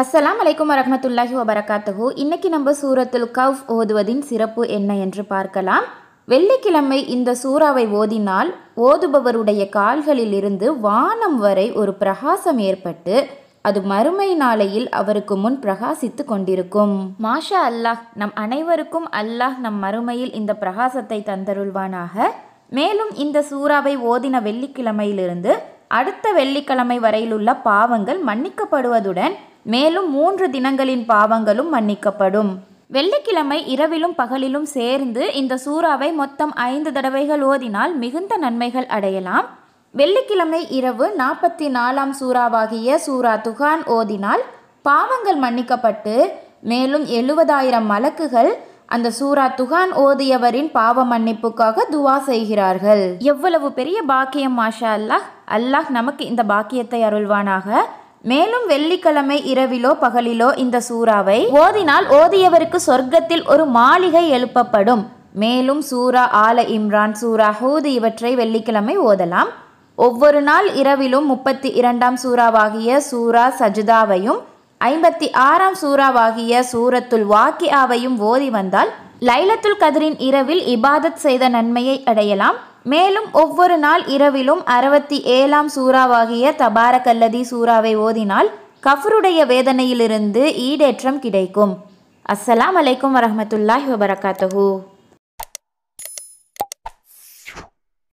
அஸ்லாம் வலைக்கம் வரமத்துல்லாஹி வபரகாத்தஹோ இன்னைக்கு நம்ம சூரத்துல் கவ் ஓதுவதின் சிறப்பு என்ன என்று பார்க்கலாம் வெள்ளிக்கிழமை இந்த சூறாவை ஓதினால் ஓதுபவருடைய கால்களில் இருந்து வானம் வரை ஒரு பிரகாசம் ஏற்பட்டு அது மறுமை நாளையில் அவருக்கு முன் பிரகாசித்து கொண்டிருக்கும் மாஷா அல்லாஹ் நம் அனைவருக்கும் அல்லாஹ் நம் மறுமையில் இந்த பிரகாசத்தை தந்தருள்வானாக மேலும் இந்த சூறாவை ஓதின வெள்ளிக்கிழமையிலிருந்து அடுத்த வெள்ளிக்கிழமை வரையிலுள்ள பாவங்கள் மன்னிக்கப்படுவதுடன் மேலும் மூன்று தினங்களின் பாவங்களும் மன்னிக்கப்படும் வெள்ளிக்கிழமை இரவிலும் பகலிலும் சேர்ந்து இந்த சூறாவை மொத்தம் ஐந்து தடவைகள் ஓதினால் மிகுந்த நன்மைகள் அடையலாம் வெள்ளிக்கிழமை இரவு நாற்பத்தி நாலாம் சூறாவாகிய சூரா துகான் ஓதினால் பாவங்கள் மன்னிக்கப்பட்டு மேலும் எழுபதாயிரம் மலக்குகள் அந்த சூரா துகான் ஓதியவரின் பாவ மன்னிப்புக்காக துவா செய்கிறார்கள் எவ்வளவு பெரிய பாக்கியம் மாஷா அல்லாஹ் அல்லாஹ் நமக்கு இந்த பாக்கியத்தை அருள்வானாக மேலும் வெள்ளிக்கிழமை இரவிலோ பகலிலோ இந்த சூறாவை ஓதினால் ஓதியவருக்கு சொர்க்கத்தில் ஒரு மாளிகை எழுப்பப்படும் மேலும் சூரா ஆல இம்ரான் சூரா ஹூது இவற்றை வெள்ளிக்கிழமை ஓதலாம் ஒவ்வொரு நாள் இரவிலும் முப்பத்தி இரண்டாம் சூறாவாகிய சூரா சஜிதாவையும் ஐம்பத்தி ஆறாம் சூறாவாகிய சூரத்துல் வாக்கியாவையும் ஓதி வந்தால் லைலத்துல் கதிரின் இரவில் இபாதத் செய்த நன்மையை அடையலாம் மேலும் ஒவ்வொரு நாள் இரவிலும் அறுபத்தி ஏழாம் சூறாவாகிய கல்லதி சூறாவை ஓதினால் கஃருடைய வேதனையிலிருந்து ஈடேற்றம் கிடைக்கும் அஸ்ஸலாம் அலைக்கும் வரமத்துல்லாஹ் வபரகாத்தஹூ